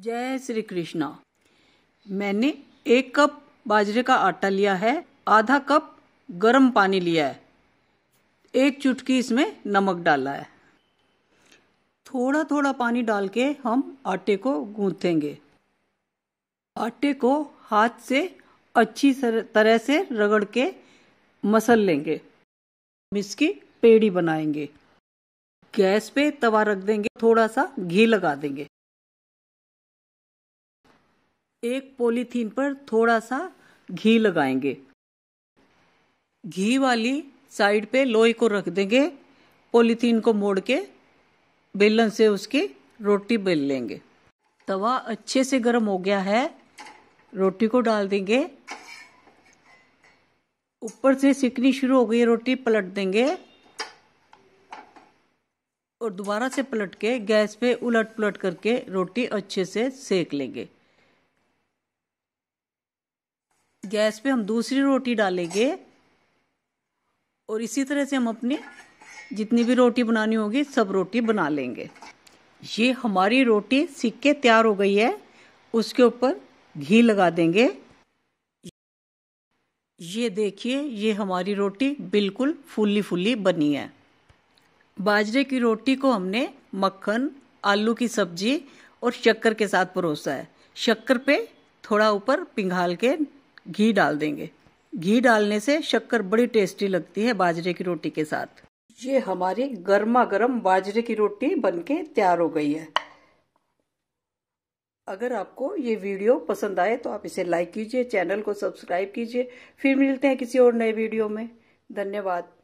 जय श्री कृष्णा मैंने एक कप बाजरे का आटा लिया है आधा कप गर्म पानी लिया है एक चुटकी इसमें नमक डाला है थोड़ा थोड़ा पानी डाल के हम आटे को गूंथेंगे आटे को हाथ से अच्छी तरह से रगड़ के मसल लेंगे इसकी पेड़ी बनाएंगे गैस पे तवा रख देंगे थोड़ा सा घी लगा देंगे एक पॉलीथीन पर थोड़ा सा घी लगाएंगे घी वाली साइड पे लोई को रख देंगे पॉलीथीन को मोड़ के बेलन से उसकी रोटी बेल लेंगे तवा अच्छे से गर्म हो गया है रोटी को डाल देंगे ऊपर से सिकनी शुरू हो गई रोटी पलट देंगे और दोबारा से पलट के गैस पे उलट पलट करके रोटी अच्छे से सेक लेंगे गैस पे हम दूसरी रोटी डालेंगे और इसी तरह से हम अपनी जितनी भी रोटी बनानी होगी सब रोटी बना लेंगे ये हमारी रोटी सीख के तैयार हो गई है उसके ऊपर घी लगा देंगे ये देखिए ये हमारी रोटी बिल्कुल फुली फुली बनी है बाजरे की रोटी को हमने मक्खन आलू की सब्जी और शक्कर के साथ परोसा है शक्कर पे थोड़ा ऊपर पिघाल के घी डाल देंगे घी डालने से शक्कर बड़ी टेस्टी लगती है बाजरे की रोटी के साथ ये हमारी गर्मा गर्म बाजरे की रोटी बनके तैयार हो गई है अगर आपको ये वीडियो पसंद आए तो आप इसे लाइक कीजिए चैनल को सब्सक्राइब कीजिए फिर मिलते हैं किसी और नए वीडियो में धन्यवाद